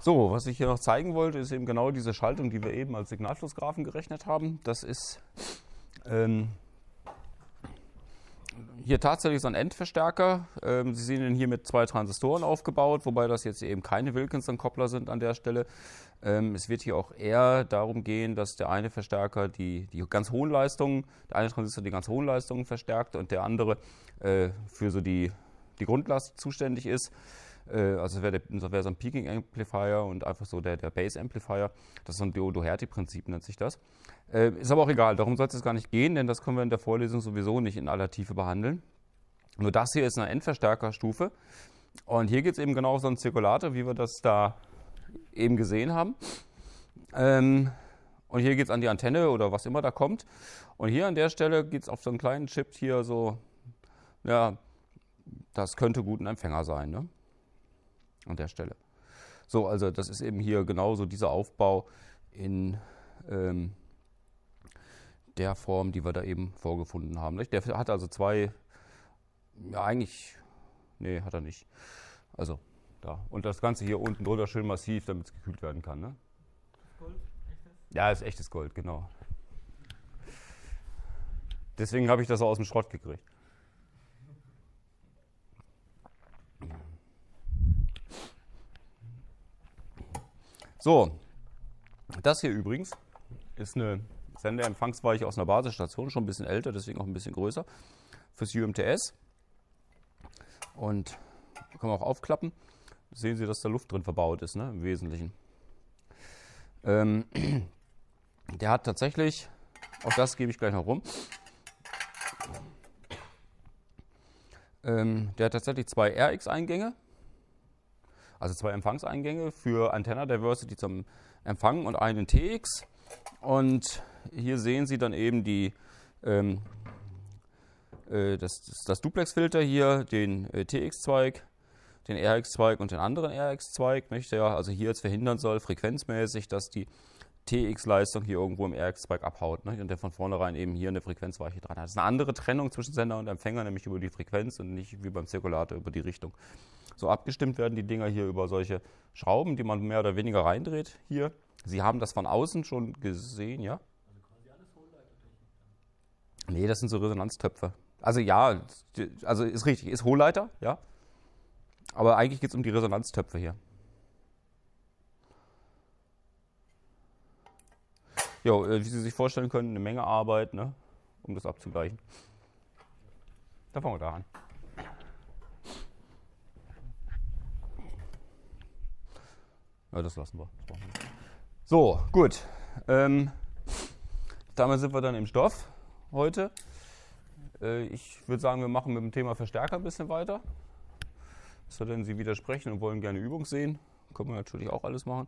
So, was ich hier noch zeigen wollte, ist eben genau diese Schaltung, die wir eben als Signalflussgrafen gerechnet haben. Das ist ähm, hier tatsächlich so ein Endverstärker. Ähm, Sie sehen ihn hier mit zwei Transistoren aufgebaut, wobei das jetzt eben keine Wilkinson-Koppler sind an der Stelle. Ähm, es wird hier auch eher darum gehen, dass der eine Verstärker die, die ganz hohen Leistungen, der eine Transistor die ganz hohen Leistungen verstärkt und der andere äh, für so die, die Grundlast zuständig ist. Äh, also wäre so ein Peaking Amplifier und einfach so der, der Bass Amplifier. Das ist so ein Deodoherty-Prinzip, nennt sich das. Äh, ist aber auch egal, darum soll es jetzt gar nicht gehen, denn das können wir in der Vorlesung sowieso nicht in aller Tiefe behandeln. Nur das hier ist eine Endverstärkerstufe. Und hier geht es eben genau um so einen Zirkulator, wie wir das da eben gesehen haben. Ähm, und hier geht es an die Antenne oder was immer da kommt. Und hier an der Stelle geht es auf so einen kleinen Chip hier so, ja, das könnte gut ein Empfänger sein. Ne? an der Stelle. So, also das ist eben hier genauso dieser Aufbau in ähm, der Form, die wir da eben vorgefunden haben. Nicht? Der hat also zwei, ja eigentlich, nee, hat er nicht. Also da. Und das Ganze hier unten drunter schön massiv, damit es gekühlt werden kann. Ne? Gold, echtes? Ja, ist echtes Gold, genau. Deswegen habe ich das auch aus dem Schrott gekriegt. So, das hier übrigens ist eine Sendeempfangsweiche aus einer Basisstation, schon ein bisschen älter, deswegen auch ein bisschen größer, fürs UMTS. Und kann man auch aufklappen. Sehen Sie, dass da Luft drin verbaut ist, ne? im Wesentlichen. Ähm, der hat tatsächlich, auch das gebe ich gleich noch rum, ähm, der hat tatsächlich zwei RX-Eingänge, also zwei Empfangseingänge für Antenna Diversity zum Empfangen und einen TX. Und hier sehen Sie dann eben die, ähm, äh, das, das, das Duplex-Filter hier, den äh, TX-Zweig, den RX-Zweig und den anderen RX-Zweig, der also hier jetzt verhindern soll, frequenzmäßig, dass die TX-Leistung hier irgendwo im RX-Zweig abhaut ne? und der von vornherein eben hier eine Frequenzweiche dran hat. Das ist eine andere Trennung zwischen Sender und Empfänger, nämlich über die Frequenz und nicht wie beim Zirkulator über die Richtung. So abgestimmt werden die Dinger hier über solche Schrauben, die man mehr oder weniger reindreht hier. Sie haben das von außen schon gesehen, ja? Also Nee, das sind so Resonanztöpfe. Also ja, also ist richtig, ist Hohleiter, ja. Aber eigentlich geht es um die Resonanztöpfe hier. Jo, äh, wie Sie sich vorstellen können, eine Menge Arbeit, ne, um das abzugleichen. Dann fangen wir da an. Aber das lassen wir. so, gut. Ähm, damit sind wir dann im Stoff heute. Äh, ich würde sagen, wir machen mit dem Thema Verstärker ein bisschen weiter. Es denn, Sie widersprechen und wollen gerne Übung sehen. Können wir natürlich auch alles machen.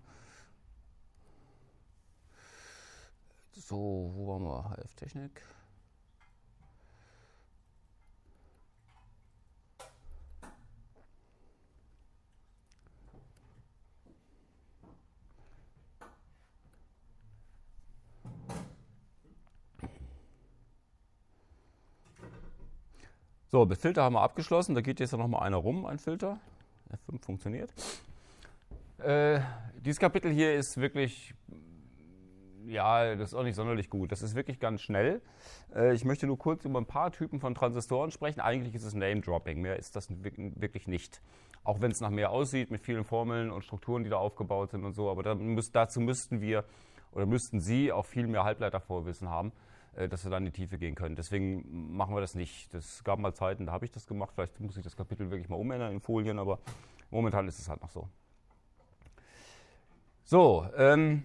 So, wo waren wir? HF-Technik. So, mit Filter haben wir abgeschlossen. Da geht jetzt noch mal einer rum, ein Filter. F5 funktioniert. Äh, dieses Kapitel hier ist wirklich, ja, das ist auch nicht sonderlich gut. Das ist wirklich ganz schnell. Äh, ich möchte nur kurz über ein paar Typen von Transistoren sprechen. Eigentlich ist es Name-Dropping, mehr ist das wirklich nicht. Auch wenn es nach mehr aussieht, mit vielen Formeln und Strukturen, die da aufgebaut sind und so. Aber müsst, dazu müssten wir oder müssten Sie auch viel mehr Halbleitervorwissen haben. Äh, dass wir da in die Tiefe gehen können. Deswegen machen wir das nicht. Es gab mal Zeiten, da habe ich das gemacht. Vielleicht muss ich das Kapitel wirklich mal umändern in Folien, aber momentan ist es halt noch so. So, ähm,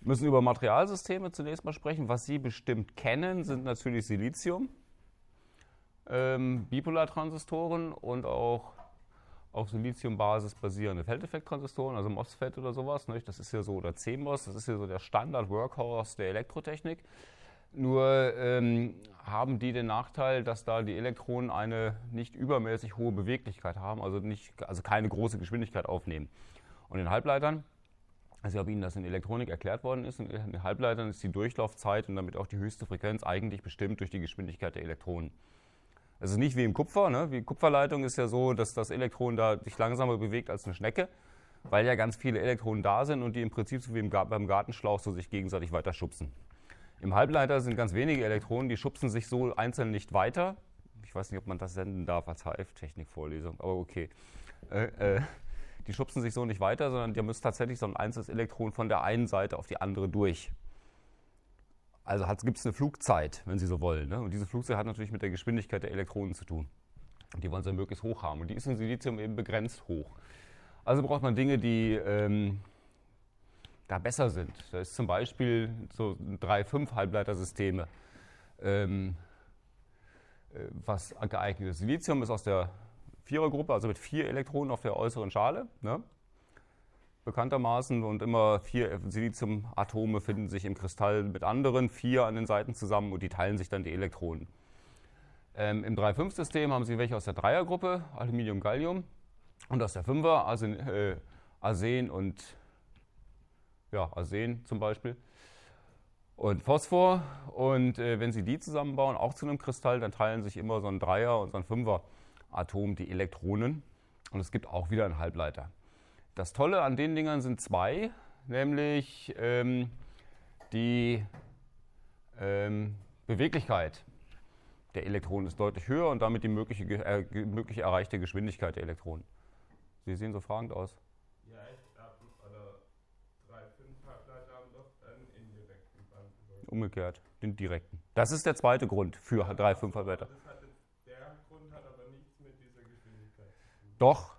müssen über Materialsysteme zunächst mal sprechen. Was Sie bestimmt kennen, sind natürlich Silizium, ähm, Bipolartransistoren und auch auf so Lithiumbasis basierende Feldeffekttransistoren, also MOSFET oder sowas. Nicht? Das ist ja so, oder CMOS, das ist ja so der Standard-Workhorse der Elektrotechnik. Nur ähm, haben die den Nachteil, dass da die Elektronen eine nicht übermäßig hohe Beweglichkeit haben, also, nicht, also keine große Geschwindigkeit aufnehmen. Und in Halbleitern, also ich habe Ihnen das in Elektronik erklärt worden ist, in Halbleitern ist die Durchlaufzeit und damit auch die höchste Frequenz eigentlich bestimmt durch die Geschwindigkeit der Elektronen. Also nicht wie im Kupfer. Ne? Wie Kupferleitung ist ja so, dass das Elektron da sich langsamer bewegt als eine Schnecke, weil ja ganz viele Elektronen da sind und die im Prinzip so wie im, beim Gartenschlauch so sich gegenseitig weiter schubsen. Im Halbleiter sind ganz wenige Elektronen, die schubsen sich so einzeln nicht weiter. Ich weiß nicht, ob man das senden darf als HF-Technik-Vorlesung, aber okay. Äh, äh, die schubsen sich so nicht weiter, sondern ihr müsst tatsächlich so ein einzelnes Elektron von der einen Seite auf die andere durch. Also gibt es eine Flugzeit, wenn Sie so wollen. Ne? Und diese Flugzeit hat natürlich mit der Geschwindigkeit der Elektronen zu tun. Und die wollen Sie möglichst hoch haben. Und die ist in Silizium eben begrenzt hoch. Also braucht man Dinge, die ähm, da besser sind. Da ist zum Beispiel so drei, fünf halbleitersysteme ähm, äh, was geeignet ist. Silizium ist aus der Vierergruppe, also mit vier Elektronen auf der äußeren Schale. Ne? bekanntermaßen und immer vier Siliziumatome finden sich im Kristall mit anderen, vier an den Seiten zusammen und die teilen sich dann die Elektronen. Ähm, Im 3-5-System haben Sie welche aus der Dreiergruppe, Aluminium, Gallium und aus der Fünfer, also äh, Arsen und ja, Arsen zum Beispiel und Phosphor. Und äh, wenn Sie die zusammenbauen, auch zu einem Kristall, dann teilen sich immer so ein Dreier- und so ein Fünfer-Atom die Elektronen. Und es gibt auch wieder einen Halbleiter. Das Tolle an den Dingern sind zwei, nämlich ähm, die ähm, Beweglichkeit der Elektronen ist deutlich höher und damit die mögliche, äh, mögliche erreichte Geschwindigkeit der Elektronen. Sie sehen so fragend aus. Ja, ich habe alle drei Fünf-Halbleiter haben doch einen ähm, indirekten Band. Umgekehrt, den direkten. Das ist der zweite Grund für drei Fünf-Halbleiter. Der Grund hat aber nichts mit dieser Geschwindigkeit Doch,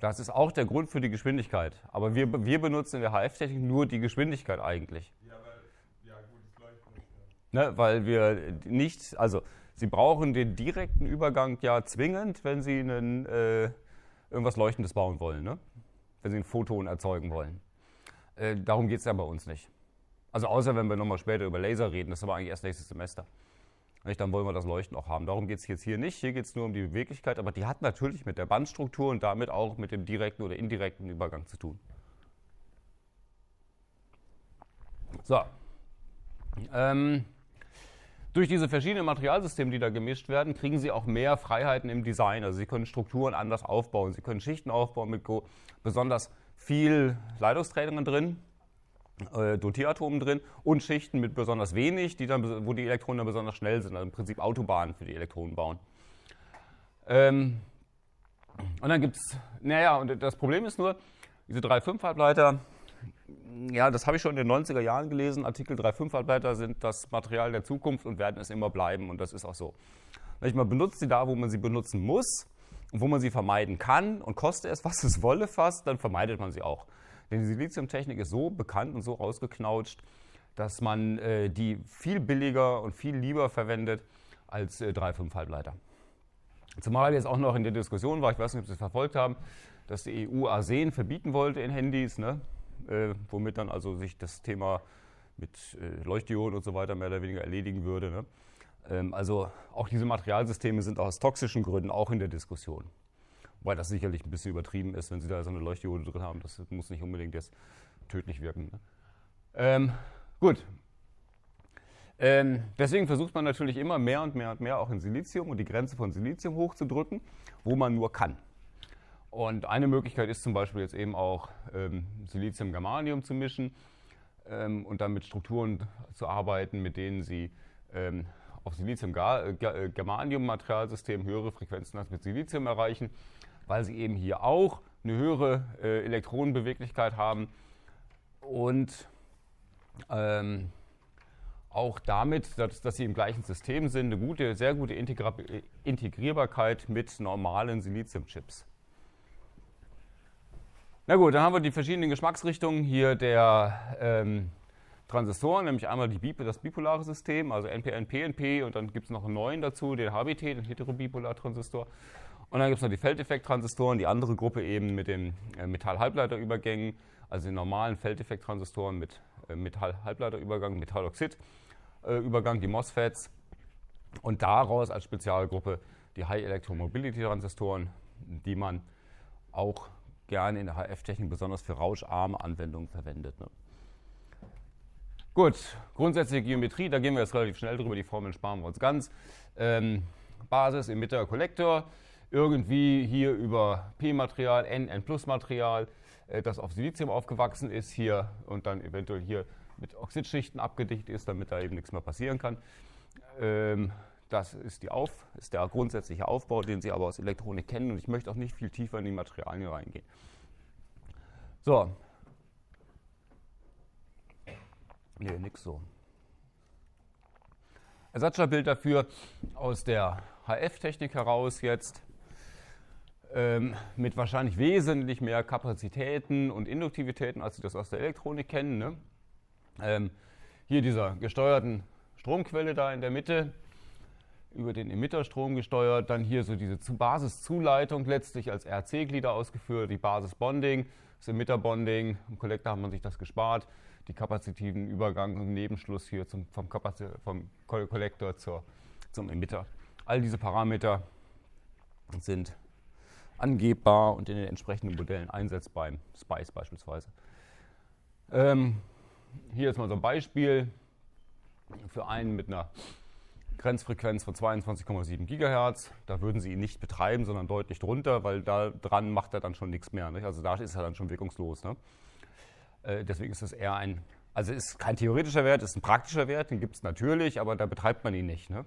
das ist auch der Grund für die Geschwindigkeit. Aber wir, wir benutzen in der HF-Technik nur die Geschwindigkeit eigentlich. Ja, aber, ja gut, Ne, weil wir nicht, also Sie brauchen den direkten Übergang ja zwingend, wenn Sie einen, äh, irgendwas Leuchtendes bauen wollen, ne? wenn Sie ein Photon erzeugen wollen. Äh, darum geht es ja bei uns nicht. Also außer wenn wir nochmal später über Laser reden, das ist aber eigentlich erst nächstes Semester. Nicht? Dann wollen wir das Leuchten auch haben. Darum geht es jetzt hier nicht. Hier geht es nur um die Beweglichkeit, aber die hat natürlich mit der Bandstruktur und damit auch mit dem direkten oder indirekten Übergang zu tun. So. Ähm, durch diese verschiedenen Materialsysteme, die da gemischt werden, kriegen Sie auch mehr Freiheiten im Design. Also Sie können Strukturen anders aufbauen, Sie können Schichten aufbauen mit besonders viel Leitungsträgungen drin äh, dotier drin und Schichten mit besonders wenig, die dann, wo die Elektronen dann besonders schnell sind, also im Prinzip Autobahnen für die Elektronen bauen. Ähm, und dann gibt es, naja, und das Problem ist nur, diese 3,5-Halbleiter, ja, das habe ich schon in den 90er Jahren gelesen, Artikel 3,5-Halbleiter sind das Material der Zukunft und werden es immer bleiben und das ist auch so. Man benutzt sie da, wo man sie benutzen muss und wo man sie vermeiden kann und koste es, was es wolle fast, dann vermeidet man sie auch. Denn die Siliziumtechnik ist so bekannt und so ausgeknautscht, dass man äh, die viel billiger und viel lieber verwendet als äh, 3,5 Halbleiter. Zumal jetzt auch noch in der Diskussion war, ich weiß nicht, ob Sie es verfolgt haben, dass die EU Arsen verbieten wollte in Handys, ne? äh, womit dann also sich das Thema mit äh, Leuchtdioden und so weiter mehr oder weniger erledigen würde. Ne? Ähm, also auch diese Materialsysteme sind aus toxischen Gründen auch in der Diskussion. Weil das sicherlich ein bisschen übertrieben ist, wenn Sie da so eine Leuchtdiode drin haben. Das muss nicht unbedingt jetzt tödlich wirken. Ne? Ähm, gut. Ähm, deswegen versucht man natürlich immer mehr und mehr und mehr auch in Silizium und die Grenze von Silizium hochzudrücken, wo man nur kann. Und eine Möglichkeit ist zum Beispiel jetzt eben auch ähm, Silizium-Germanium zu mischen ähm, und dann mit Strukturen zu arbeiten, mit denen sie ähm, auf Silizium-Germanium-Materialsystem höhere Frequenzen als mit Silizium erreichen weil sie eben hier auch eine höhere äh, Elektronenbeweglichkeit haben und ähm, auch damit, dass, dass, sie im gleichen System sind, eine gute, sehr gute Integra äh, Integrierbarkeit mit normalen Siliziumchips. Na gut, dann haben wir die verschiedenen Geschmacksrichtungen hier der ähm, Transistoren, nämlich einmal Bip das bipolare System, also NPN, PNP und dann gibt es noch einen neuen dazu, den HBT, den heterobipolar Transistor. Und dann gibt es noch die Feldeffekttransistoren, die andere Gruppe eben mit den äh, Metall-Halbleiterübergängen, also den normalen Feldeffekttransistoren mit äh, Metall-Halbleiterübergang, Metalloxid-Übergang, die MOSFETs. Und daraus als Spezialgruppe die High Electromobility Transistoren, die man auch gerne in der HF-Technik besonders für rauscharme Anwendungen verwendet. Ne? Gut, grundsätzliche Geometrie, da gehen wir jetzt relativ schnell drüber, die Formeln sparen wir uns ganz. Ähm, Basis, Emitter, Kollektor irgendwie hier über P-Material, N, N-Plus-Material, äh, das auf Silizium aufgewachsen ist, hier und dann eventuell hier mit Oxidschichten abgedichtet ist, damit da eben nichts mehr passieren kann. Ähm, das ist, die auf, ist der grundsätzliche Aufbau, den Sie aber aus Elektronik kennen und ich möchte auch nicht viel tiefer in die Materialien reingehen. So. Nee, nix so. Ersatzschallbild dafür aus der HF-Technik heraus jetzt ähm, mit wahrscheinlich wesentlich mehr Kapazitäten und Induktivitäten, als Sie das aus der Elektronik kennen. Ne? Ähm, hier dieser gesteuerten Stromquelle da in der Mitte, über den Emitterstrom gesteuert, dann hier so diese Basiszuleitung letztlich als RC-Glieder ausgeführt, die Basisbonding, das Emitterbonding, im Kollektor haben man sich das gespart, die kapazitiven Übergang und Nebenschluss hier zum, vom, vom Kollektor zur, zum Emitter. All diese Parameter sind angebbar und in den entsprechenden Modellen einsetzbar, beim Spice beispielsweise. Ähm, hier ist mal so ein Beispiel für einen mit einer Grenzfrequenz von 22,7 Gigahertz. Da würden Sie ihn nicht betreiben, sondern deutlich drunter, weil da dran macht er dann schon nichts mehr. Nicht? Also da ist er dann schon wirkungslos. Ne? Äh, deswegen ist das eher ein, also ist kein theoretischer Wert, ist ein praktischer Wert, den gibt es natürlich, aber da betreibt man ihn nicht. Ne?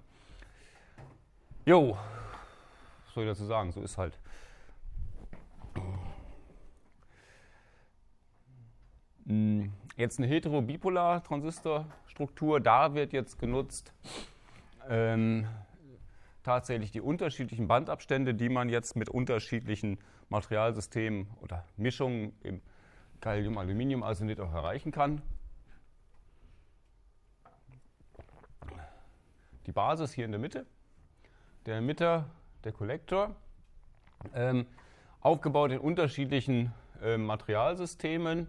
Jo, was soll ich dazu sagen, so ist halt. Hm, jetzt eine heterobipolar transistorstruktur da wird jetzt genutzt ähm, tatsächlich die unterschiedlichen Bandabstände, die man jetzt mit unterschiedlichen Materialsystemen oder Mischungen im kalium aluminium arsenid auch erreichen kann. Die Basis hier in der Mitte, der Emitter, der Kollektor, ähm, aufgebaut in unterschiedlichen äh, Materialsystemen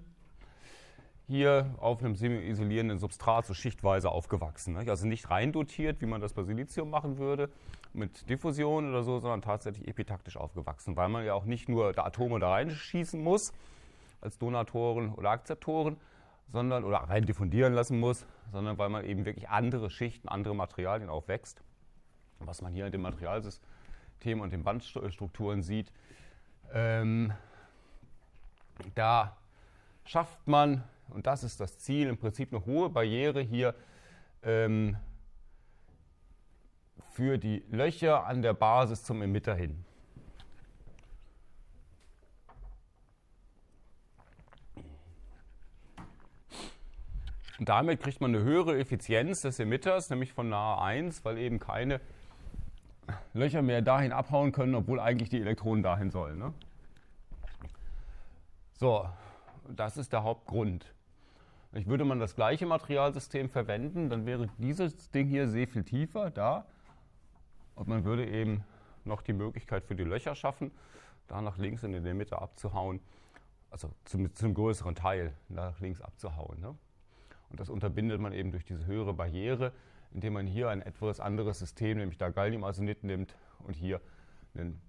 hier auf einem semi-isolierenden Substrat so schichtweise aufgewachsen. Nicht? Also nicht rein dotiert, wie man das bei Silizium machen würde, mit Diffusion oder so, sondern tatsächlich epitaktisch aufgewachsen, weil man ja auch nicht nur da Atome da reinschießen muss als Donatoren oder Akzeptoren, sondern oder rein diffundieren lassen muss, sondern weil man eben wirklich andere Schichten, andere Materialien aufwächst. Was man hier in dem Materialsystem und den Bandstrukturen sieht, ähm, da schafft man und das ist das Ziel, im Prinzip eine hohe Barriere hier ähm, für die Löcher an der Basis zum Emitter hin. Und damit kriegt man eine höhere Effizienz des Emitters, nämlich von nahe 1, weil eben keine Löcher mehr dahin abhauen können, obwohl eigentlich die Elektronen dahin sollen. Ne? So, das ist der Hauptgrund. Ich würde man das gleiche Materialsystem verwenden, dann wäre dieses Ding hier sehr viel tiefer da. Und man würde eben noch die Möglichkeit für die Löcher schaffen, da nach links in der Mitte abzuhauen. Also zum, zum größeren Teil nach links abzuhauen. Ne? Und das unterbindet man eben durch diese höhere Barriere, indem man hier ein etwas anderes System, nämlich da Galliumarsenid nimmt und hier ein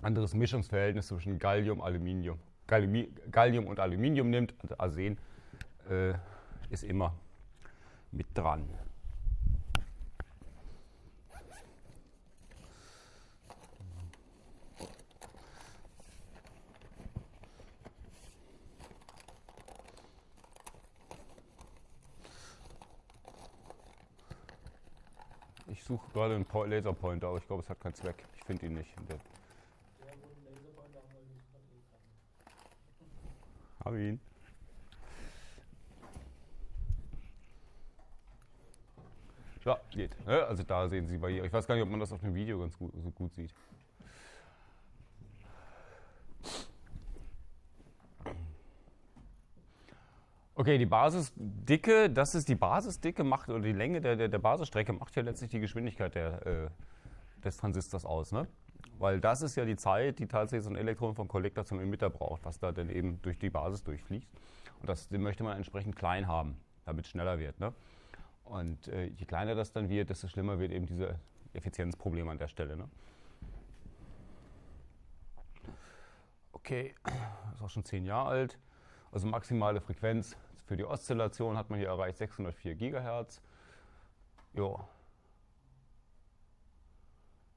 anderes Mischungsverhältnis zwischen Gallium, Aluminium, Gallium und Aluminium nimmt, also Arsen äh, ist immer mit dran. Ich suche gerade einen po Laserpointer, aber ich glaube, es hat keinen Zweck. Ich finde ihn nicht. Hab ihn. Ja, geht. Ne, also da sehen Sie bei ihr. Ich weiß gar nicht, ob man das auf dem Video ganz gut, so gut sieht. Okay, die Basisdicke, das ist die Basisdicke macht oder die Länge der, der, der Basisstrecke macht ja letztlich die Geschwindigkeit der, äh, des Transistors aus, ne? Weil das ist ja die Zeit, die tatsächlich so ein Elektron vom Kollektor zum Emitter braucht, was da dann eben durch die Basis durchfließt. Und das möchte man entsprechend klein haben, damit es schneller wird. Ne? Und äh, je kleiner das dann wird, desto schlimmer wird eben dieses Effizienzproblem an der Stelle. Ne? Okay, ist auch schon zehn Jahre alt. Also maximale Frequenz für die Oszillation hat man hier erreicht 604 GHz. Jo.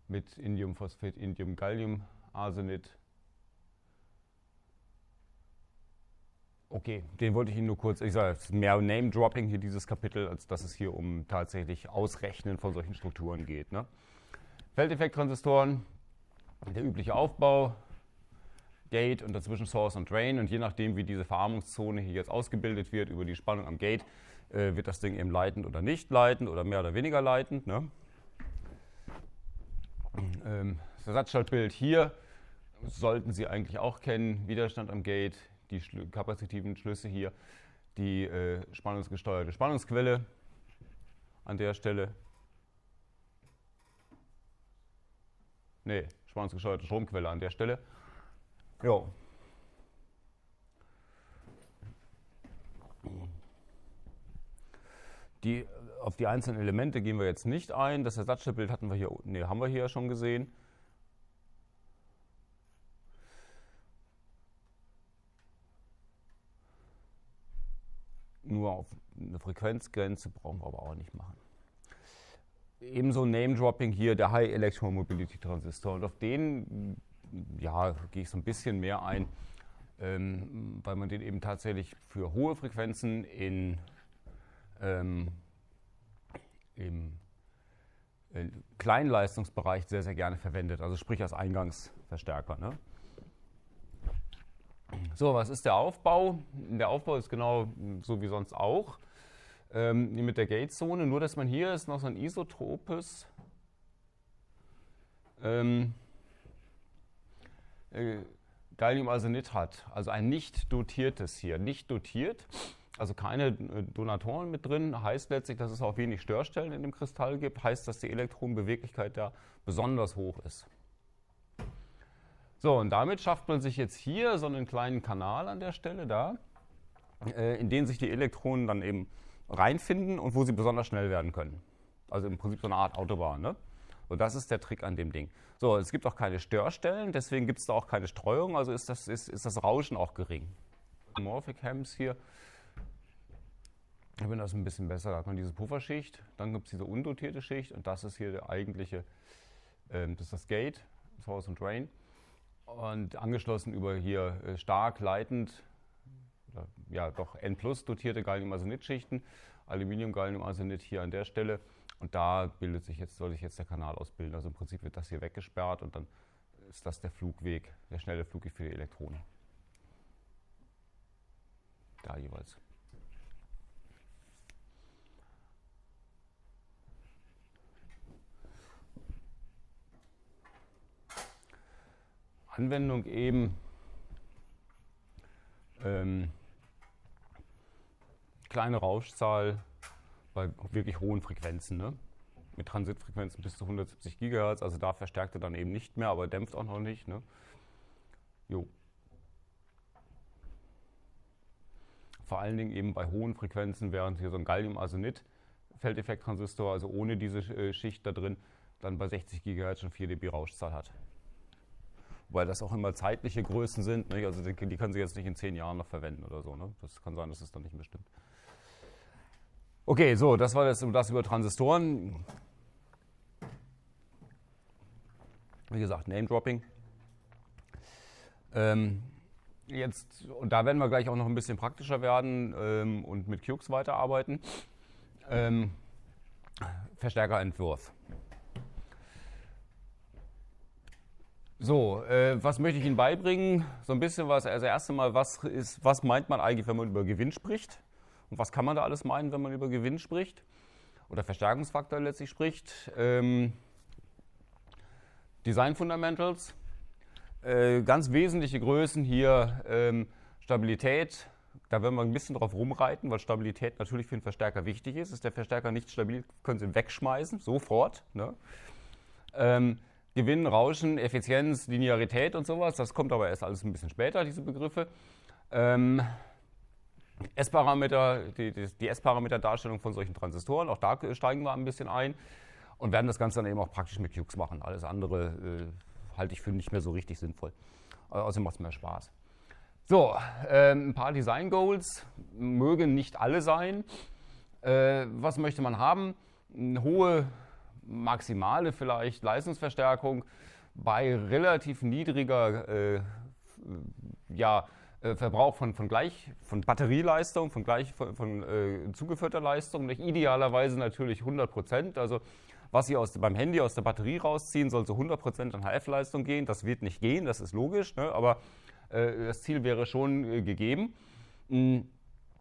Mit Indium, Phosphid, Indium, Gallium, Arsenid, Okay, den wollte ich Ihnen nur kurz, ich sage, mehr Name-Dropping hier dieses Kapitel, als dass es hier um tatsächlich Ausrechnen von solchen Strukturen geht. Ne? Feldeffekttransistoren, der übliche Aufbau, Gate und dazwischen Source und Drain und je nachdem, wie diese Verarmungszone hier jetzt ausgebildet wird über die Spannung am Gate, äh, wird das Ding eben leitend oder nicht leitend oder mehr oder weniger leitend. Ne? Ähm, das Ersatzschaltbild hier sollten Sie eigentlich auch kennen, Widerstand am Gate, die kapazitiven Schlüsse hier, die äh, spannungsgesteuerte Spannungsquelle an der Stelle. Nee, spannungsgesteuerte Stromquelle an der Stelle. Jo. Die, auf die einzelnen Elemente gehen wir jetzt nicht ein. Das Ersatzstellbild hatten wir hier, nee, haben wir hier ja schon gesehen. nur auf eine Frequenzgrenze, brauchen wir aber auch nicht machen. Ebenso Name-Dropping hier, der High Electromobility Transistor. Und auf den ja, gehe ich so ein bisschen mehr ein, ähm, weil man den eben tatsächlich für hohe Frequenzen in, ähm, im äh, kleinen Leistungsbereich sehr, sehr gerne verwendet. Also sprich als Eingangsverstärker. Ne? So, was ist der Aufbau? Der Aufbau ist genau so wie sonst auch ähm, mit der Gate-Zone, nur dass man hier ist noch so ein isotropes ähm, äh, Galliumarsenid also ein nicht dotiertes hier, nicht dotiert, also keine äh, Donatoren mit drin, heißt letztlich, dass es auch wenig Störstellen in dem Kristall gibt, heißt, dass die Elektronenbeweglichkeit da besonders hoch ist. So, und damit schafft man sich jetzt hier so einen kleinen Kanal an der Stelle da, äh, in den sich die Elektronen dann eben reinfinden und wo sie besonders schnell werden können. Also im Prinzip so eine Art Autobahn. Ne? Und das ist der Trick an dem Ding. So, es gibt auch keine Störstellen, deswegen gibt es da auch keine Streuung, also ist das, ist, ist das Rauschen auch gering. Morphic Hems hier, ich bin das ein bisschen besser, da hat man diese Pufferschicht, dann gibt es diese undotierte Schicht und das ist hier der eigentliche, ähm, das ist das Gate, Source und Drain und angeschlossen über hier äh, stark leitend, ja doch N plus dotierte Gallium-Arsenid-Schichten, Aluminium-Gallium-Arsenid hier an der Stelle. Und da bildet sich jetzt, soll sich jetzt der Kanal ausbilden. Also im Prinzip wird das hier weggesperrt und dann ist das der Flugweg, der schnelle Flugweg für die Elektronen. Da jeweils. Anwendung eben ähm, kleine Rauschzahl bei wirklich hohen Frequenzen. Ne? Mit Transitfrequenzen bis zu 170 GHz, also da verstärkt er dann eben nicht mehr, aber dämpft auch noch nicht. Ne? Jo. Vor allen Dingen eben bei hohen Frequenzen, während hier so ein Gallium-Arsenid-Feldeffekt-Transistor, also ohne diese äh, Schicht da drin, dann bei 60 GHz schon 4 dB Rauschzahl hat weil das auch immer zeitliche Größen sind. Nicht? Also die, die, können Sie jetzt nicht in zehn Jahren noch verwenden oder so. Ne? Das kann sein, dass es dann nicht mehr stimmt. Okay, so, das war jetzt das über Transistoren. Wie gesagt, Name-Dropping. Ähm, jetzt, und da werden wir gleich auch noch ein bisschen praktischer werden ähm, und mit Qx weiterarbeiten. Ähm, Verstärkerentwurf. So, äh, was möchte ich Ihnen beibringen? So ein bisschen was, also erst einmal, was, ist, was meint man eigentlich, wenn man über Gewinn spricht? Und was kann man da alles meinen, wenn man über Gewinn spricht? Oder Verstärkungsfaktor letztlich spricht. Ähm, Design Fundamentals, äh, ganz wesentliche Größen hier, ähm, Stabilität, da werden wir ein bisschen drauf rumreiten, weil Stabilität natürlich für den Verstärker wichtig ist. Ist der Verstärker nicht stabil, können Sie ihn wegschmeißen, sofort. Ne? Ähm, Gewinn, Rauschen, Effizienz, Linearität und sowas. Das kommt aber erst alles ein bisschen später, diese Begriffe. Ähm, S-Parameter, die, die, S-Parameter-Darstellung von solchen Transistoren, auch da steigen wir ein bisschen ein und werden das Ganze dann eben auch praktisch mit Cubes machen. Alles andere äh, halte ich für nicht mehr so richtig sinnvoll. Außerdem macht es mehr Spaß. So, äh, ein paar Design Goals mögen nicht alle sein. Äh, was möchte man haben? Eine hohe maximale vielleicht Leistungsverstärkung bei relativ niedriger äh, ja, äh, Verbrauch von, von, gleich, von Batterieleistung, von, gleich, von, von äh, zugeführter Leistung, nicht idealerweise natürlich 100 Prozent. Also was Sie aus, beim Handy aus der Batterie rausziehen, soll zu 100 Prozent an HF-Leistung gehen. Das wird nicht gehen, das ist logisch, ne? aber äh, das Ziel wäre schon äh, gegeben. Mhm.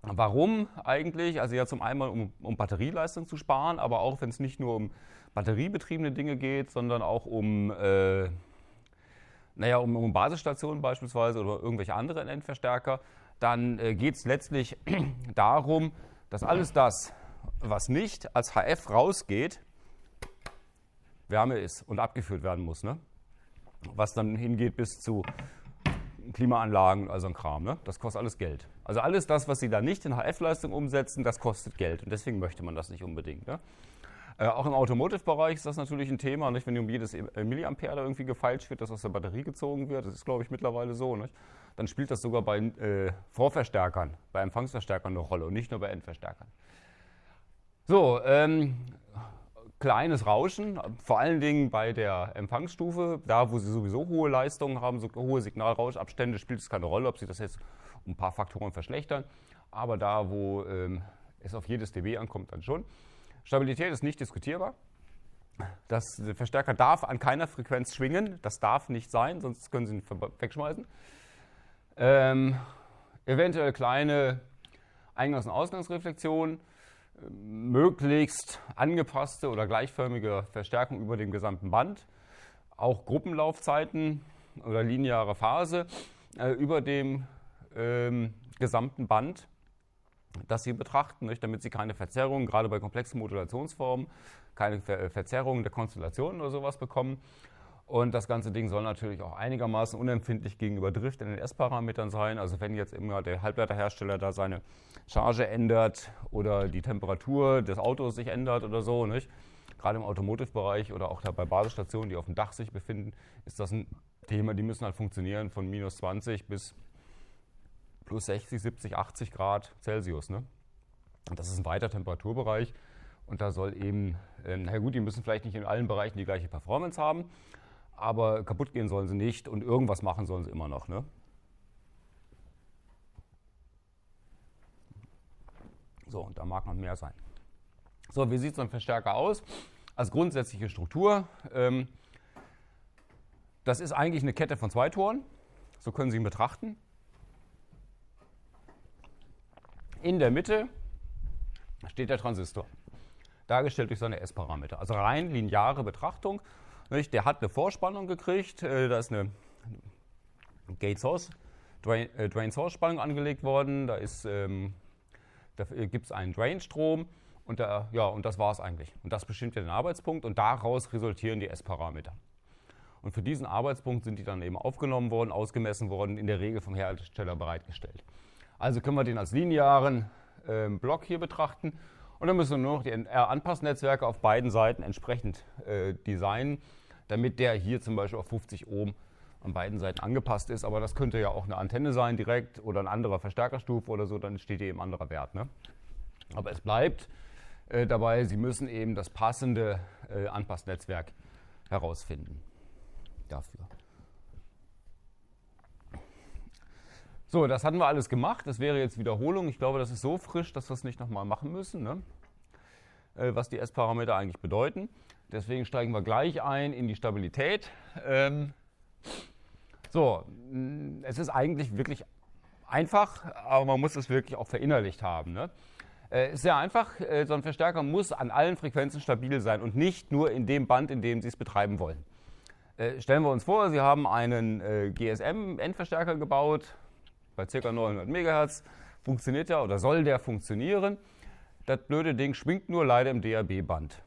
Warum eigentlich? Also ja zum einen, um, um Batterieleistung zu sparen, aber auch wenn es nicht nur um batteriebetriebene Dinge geht, sondern auch um, äh, naja, um, um Basisstationen beispielsweise oder irgendwelche anderen Endverstärker, dann äh, geht es letztlich darum, dass alles das, was nicht als HF rausgeht, Wärme ist und abgeführt werden muss. Ne? Was dann hingeht bis zu Klimaanlagen, also ein Kram. Ne? Das kostet alles Geld. Also alles das, was sie da nicht in HF-Leistung umsetzen, das kostet Geld. Und deswegen möchte man das nicht unbedingt. Ne? Äh, auch im Automotive-Bereich ist das natürlich ein Thema, nicht? wenn um jedes e-, äh, Milliampere da irgendwie gefeilscht wird, das aus der Batterie gezogen wird, das ist, glaube ich, mittlerweile so, nicht? dann spielt das sogar bei äh, Vorverstärkern, bei Empfangsverstärkern eine Rolle und nicht nur bei Endverstärkern. So, ähm, kleines Rauschen, vor allen Dingen bei der Empfangsstufe, da wo sie sowieso hohe Leistungen haben, so hohe Signalrauschabstände, spielt es keine Rolle, ob sie das jetzt um ein paar Faktoren verschlechtern. Aber da, wo ähm, es auf jedes dB ankommt, dann schon. Stabilität ist nicht diskutierbar. Das, der Verstärker darf an keiner Frequenz schwingen. Das darf nicht sein, sonst können Sie ihn wegschmeißen. Ähm, eventuell kleine Eingangs- und Ausgangsreflexionen möglichst angepasste oder gleichförmige Verstärkung über dem gesamten Band, auch Gruppenlaufzeiten oder lineare Phase äh, über dem ähm, gesamten Band, das Sie betrachten, nicht, damit Sie keine Verzerrungen, gerade bei komplexen Modulationsformen, keine Ver Verzerrungen der Konstellationen oder sowas bekommen. Und das ganze Ding soll natürlich auch einigermaßen unempfindlich gegenüber Drift in den S-Parametern sein. Also wenn jetzt immer der Halbleiterhersteller da seine Charge ändert oder die Temperatur des Autos sich ändert oder so, nicht? gerade im Automotive-Bereich oder auch bei Basisstationen, die auf dem Dach sich befinden, ist das ein Thema, die müssen halt funktionieren von minus 20 bis plus 60, 70, 80 Grad Celsius. Ne? Und das ist ein weiter Temperaturbereich und da soll eben, äh, na gut, die müssen vielleicht nicht in allen Bereichen die gleiche Performance haben, aber kaputt gehen sollen sie nicht und irgendwas machen sollen sie immer noch. Ne? So, und da mag noch mehr sein. So, wie sieht so ein Verstärker aus? Als grundsätzliche Struktur. Ähm, das ist eigentlich eine Kette von zwei Toren. So können Sie ihn betrachten. In der Mitte steht der Transistor, dargestellt durch seine S-Parameter. Also rein lineare Betrachtung. Nicht? Der hat eine Vorspannung gekriegt, äh, da ist eine Gates Horse, Drain, Source äh, Spannung angelegt worden, da, ähm, da äh, gibt es einen Drainstrom und, da, ja, und das war es eigentlich. Und das bestimmt ja den Arbeitspunkt und daraus resultieren die S-Parameter. Und für diesen Arbeitspunkt sind die dann eben aufgenommen worden, ausgemessen worden, in der Regel vom Hersteller bereitgestellt. Also können wir den als linearen äh, Block hier betrachten. Und dann müssen wir nur noch die R-Anpassnetzwerke äh, auf beiden Seiten entsprechend äh, designen, damit der hier zum Beispiel auf 50 Ohm an beiden Seiten angepasst ist. Aber das könnte ja auch eine Antenne sein direkt oder ein anderer Verstärkerstufe oder so, dann steht hier eben anderer Wert. Ne? Aber es bleibt äh, dabei, Sie müssen eben das passende äh, Anpassnetzwerk herausfinden dafür. So, das hatten wir alles gemacht. Das wäre jetzt Wiederholung. Ich glaube, das ist so frisch, dass wir es nicht nochmal machen müssen, ne? äh, was die S-Parameter eigentlich bedeuten. Deswegen steigen wir gleich ein in die Stabilität. Ähm, so, es ist eigentlich wirklich einfach, aber man muss es wirklich auch verinnerlicht haben. Ne? Äh, ist sehr einfach, äh, so ein Verstärker muss an allen Frequenzen stabil sein und nicht nur in dem Band, in dem Sie es betreiben wollen. Äh, stellen wir uns vor, Sie haben einen äh, GSM-Endverstärker gebaut, bei ca. 900 MHz, funktioniert ja oder soll der funktionieren. Das blöde Ding schwingt nur leider im DAB-Band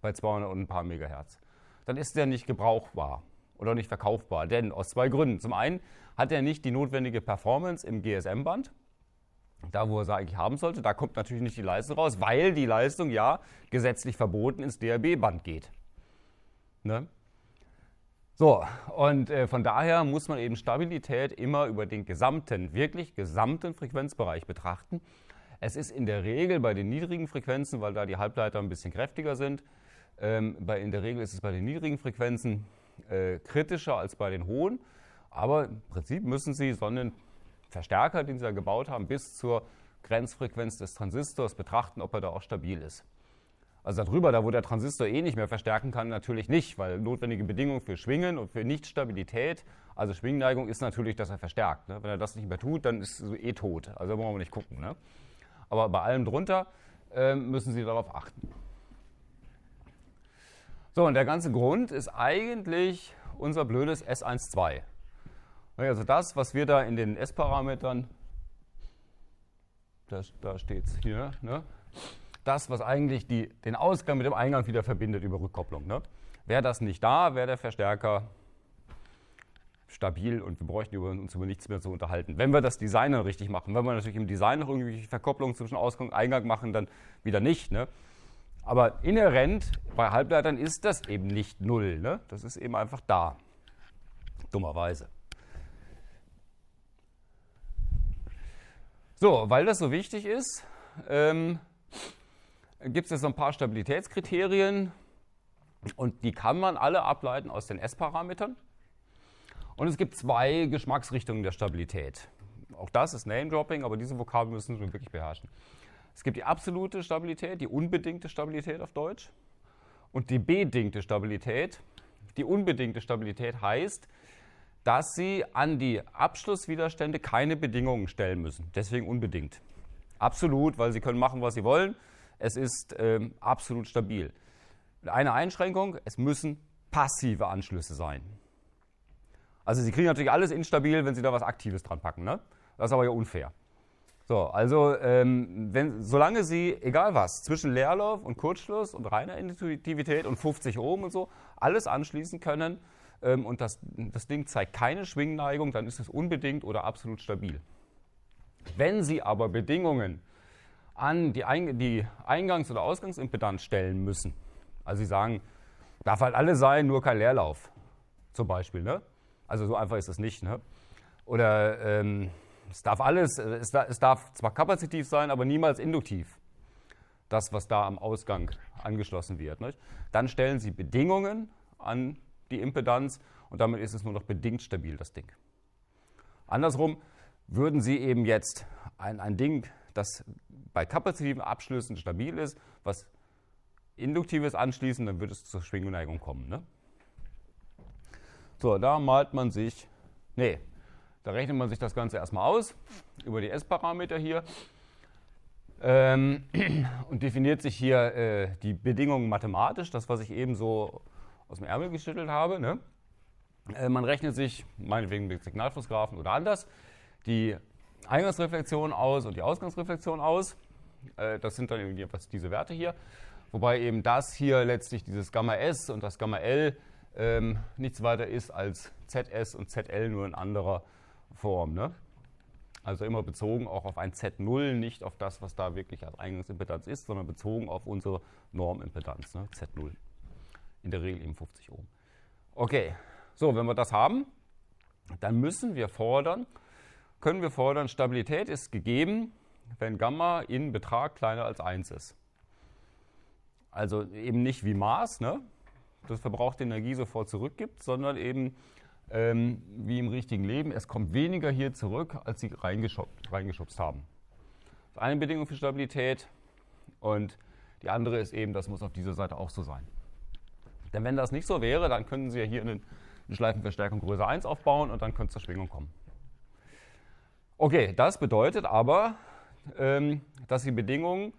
bei 200 und ein paar Megahertz. Dann ist der nicht gebrauchbar oder nicht verkaufbar, denn aus zwei Gründen. Zum einen hat er nicht die notwendige Performance im GSM-Band, da wo er sie eigentlich haben sollte. Da kommt natürlich nicht die Leistung raus, weil die Leistung ja gesetzlich verboten ins DRB-Band geht. Ne? So, und äh, von daher muss man eben Stabilität immer über den gesamten, wirklich gesamten Frequenzbereich betrachten. Es ist in der Regel bei den niedrigen Frequenzen, weil da die Halbleiter ein bisschen kräftiger sind, ähm, bei, in der Regel ist es bei den niedrigen Frequenzen äh, kritischer als bei den hohen. Aber im Prinzip müssen Sie Sonnenverstärker, den Sie da gebaut haben, bis zur Grenzfrequenz des Transistors betrachten, ob er da auch stabil ist. Also darüber, da wo der Transistor eh nicht mehr verstärken kann, natürlich nicht, weil notwendige Bedingung für Schwingen und für Nichtstabilität, also Schwingneigung, ist natürlich, dass er verstärkt. Ne? Wenn er das nicht mehr tut, dann ist er eh tot. Also da brauchen wir nicht gucken. Ne? Aber bei allem drunter äh, müssen Sie darauf achten. So, und der ganze Grund ist eigentlich unser blödes S12. Also das, was wir da in den S-Parametern, da steht es hier, ne? das, was eigentlich die, den Ausgang mit dem Eingang wieder verbindet über Rückkopplung. Ne? Wäre das nicht da, wäre der Verstärker stabil und wir bräuchten uns über nichts mehr zu unterhalten. Wenn wir das Design dann richtig machen, wenn wir natürlich im Design noch irgendwie Verkopplung zwischen Ausgang und Eingang machen, dann wieder nicht. Ne? Aber inhärent bei Halbleitern ist das eben nicht null. Ne? Das ist eben einfach da. Dummerweise. So, weil das so wichtig ist, ähm, gibt es jetzt so ein paar Stabilitätskriterien und die kann man alle ableiten aus den S-Parametern. Und es gibt zwei Geschmacksrichtungen der Stabilität. Auch das ist Name-Dropping, aber diese Vokabeln müssen wir wirklich beherrschen. Es gibt die absolute Stabilität, die unbedingte Stabilität auf Deutsch und die bedingte Stabilität. Die unbedingte Stabilität heißt, dass Sie an die Abschlusswiderstände keine Bedingungen stellen müssen. Deswegen unbedingt. Absolut, weil Sie können machen, was Sie wollen. Es ist ähm, absolut stabil. Eine Einschränkung, es müssen passive Anschlüsse sein. Also Sie kriegen natürlich alles instabil, wenn Sie da was Aktives dran packen. Ne? Das ist aber ja unfair. So, also ähm, wenn, solange Sie, egal was, zwischen Leerlauf und Kurzschluss und reiner Intuitivität und 50 Ohm und so, alles anschließen können ähm, und das, das Ding zeigt keine Schwingneigung, dann ist es unbedingt oder absolut stabil. Wenn Sie aber Bedingungen an die, Eing die Eingangs- oder Ausgangsimpedanz stellen müssen, also Sie sagen, darf halt alle sein, nur kein Leerlauf, zum Beispiel, ne? Also so einfach ist das nicht, ne? Oder... Ähm, es darf alles, äh, es, es darf zwar kapazitiv sein, aber niemals induktiv. Das, was da am Ausgang angeschlossen wird. Nicht? Dann stellen Sie Bedingungen an die Impedanz und damit ist es nur noch bedingt stabil, das Ding. Andersrum würden Sie eben jetzt ein, ein Ding, das bei kapazitiven Abschlüssen stabil ist, was Induktives anschließen, dann würde es zur Schwingneigung kommen. Ne? So, da malt man sich, nee, da rechnet man sich das Ganze erstmal aus über die S-Parameter hier ähm, und definiert sich hier äh, die Bedingungen mathematisch, das, was ich eben so aus dem Ärmel geschüttelt habe. Ne? Äh, man rechnet sich, meinetwegen mit Signalflussgrafen oder anders, die Eingangsreflexion aus und die Ausgangsreflexion aus. Äh, das sind dann irgendwie was, diese Werte hier. Wobei eben das hier letztlich, dieses Gamma S und das Gamma L, ähm, nichts weiter ist als ZS und ZL, nur ein anderer Form. Ne? Also immer bezogen auch auf ein Z0, nicht auf das, was da wirklich als Eingangsimpedanz ist, sondern bezogen auf unsere Normimpedanz, ne? Z0. In der Regel eben 50 Ohm. Okay, so, wenn wir das haben, dann müssen wir fordern, können wir fordern, Stabilität ist gegeben, wenn Gamma in Betrag kleiner als 1 ist. Also eben nicht wie Maß, ne? das verbrauchte Energie sofort zurückgibt, sondern eben ähm, wie im richtigen Leben. Es kommt weniger hier zurück, als sie reingeschubst, haben. Das ist eine Bedingung für Stabilität und die andere ist eben, das muss auf dieser Seite auch so sein. Denn wenn das nicht so wäre, dann könnten Sie ja hier eine, Schleifenverstärkung Größe 1 aufbauen und dann könnte es zur Schwingung kommen. Okay, das bedeutet aber, ähm, dass die Bedingungen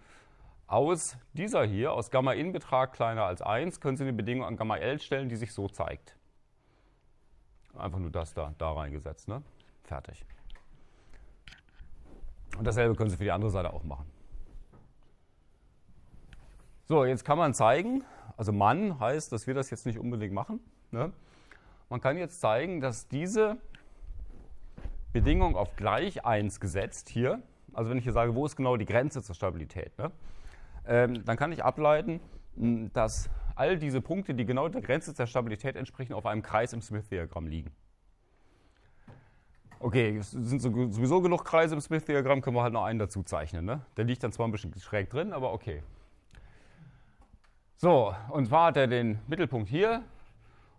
aus dieser hier, aus Gamma-In-Betrag kleiner als 1, können Sie eine Bedingung an Gamma-L stellen, die sich so zeigt. Einfach nur das da, da reingesetzt. Ne? Fertig. Und dasselbe können Sie für die andere Seite auch machen. So, jetzt kann man zeigen, also Mann heißt, dass wir das jetzt nicht unbedingt machen. Ne? Man kann jetzt zeigen, dass diese Bedingung auf gleich 1 gesetzt hier, also wenn ich hier sage, wo ist genau die Grenze zur Stabilität, ne? ähm, dann kann ich ableiten, dass all diese Punkte, die genau der Grenze zur Stabilität entsprechen, auf einem Kreis im Smith-Diagramm liegen. Okay, es sind sowieso genug Kreise im Smith-Diagramm, können wir halt noch einen dazu zeichnen. Ne? Der liegt dann zwar ein bisschen schräg drin, aber okay. So, und zwar hat er den Mittelpunkt hier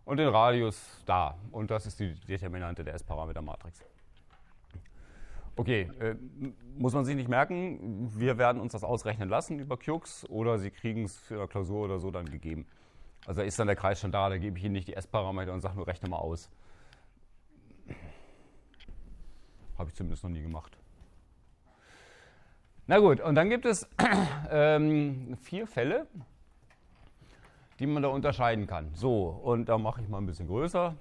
und den Radius da. Und das ist die Determinante der S-Parameter-Matrix. Okay, äh, muss man sich nicht merken. Wir werden uns das ausrechnen lassen über QX oder Sie kriegen es für eine Klausur oder so dann gegeben. Also ist dann der Kreis schon da, da gebe ich Ihnen nicht die S-Parameter und sage nur, rechne mal aus. Habe ich zumindest noch nie gemacht. Na gut, und dann gibt es ähm, vier Fälle, die man da unterscheiden kann. So, und da mache ich mal ein bisschen größer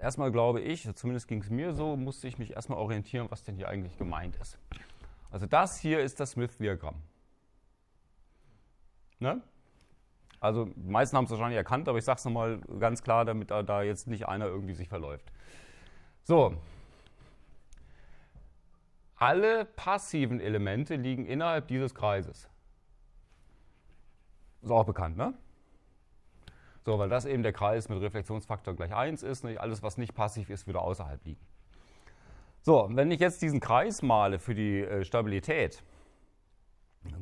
erstmal glaube ich, zumindest ging es mir so, musste ich mich erstmal orientieren, was denn hier eigentlich gemeint ist. Also das hier ist das Smith-Diagramm. Ne? Also die meisten haben es wahrscheinlich erkannt, aber ich sage es nochmal ganz klar, damit da, da jetzt nicht einer irgendwie sich verläuft. So, alle passiven Elemente liegen innerhalb dieses Kreises. Ist auch bekannt, ne? So, weil das eben der Kreis mit Reflexionsfaktor gleich 1 ist. Nicht? Ne? Alles, was nicht passiv ist, würde außerhalb liegen. So, wenn ich jetzt diesen Kreis male für die äh, Stabilität,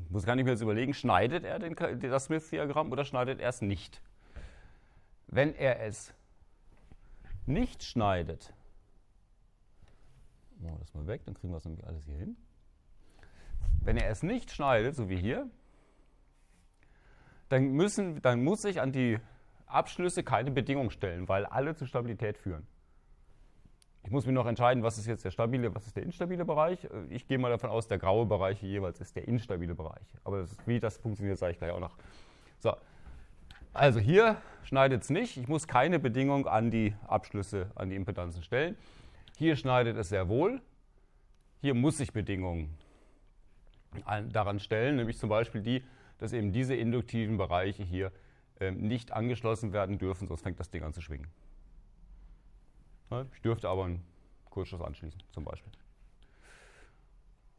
muss, kann ich mir jetzt überlegen, schneidet er den, das Smith-Diagramm oder schneidet er es nicht? Wenn er es nicht schneidet, machen wir das mal weg, dann kriegen wir es nämlich alles hier hin. Wenn er es nicht schneidet, so wie hier, dann, müssen, dann muss ich an die Abschlüsse keine Bedingungen stellen, weil alle zur Stabilität führen. Ich muss mir noch entscheiden, was ist jetzt der stabile, was ist der instabile Bereich. Ich gehe mal davon aus, der graue Bereich jeweils ist der instabile Bereich. Aber das, wie das funktioniert, sage ich gleich auch noch. So, also hier schneidet es nicht. Ich muss keine Bedingung an die Abschlüsse, an die Impedanzen stellen. Hier schneidet es sehr wohl. Hier muss ich Bedingungen daran stellen, nämlich zum Beispiel die, dass eben diese induktiven Bereiche hier ähm, nicht angeschlossen werden dürfen, sonst fängt das Ding an zu schwingen. Ne? Ich dürfte aber einen Kurzschluss anschließen, zum Beispiel.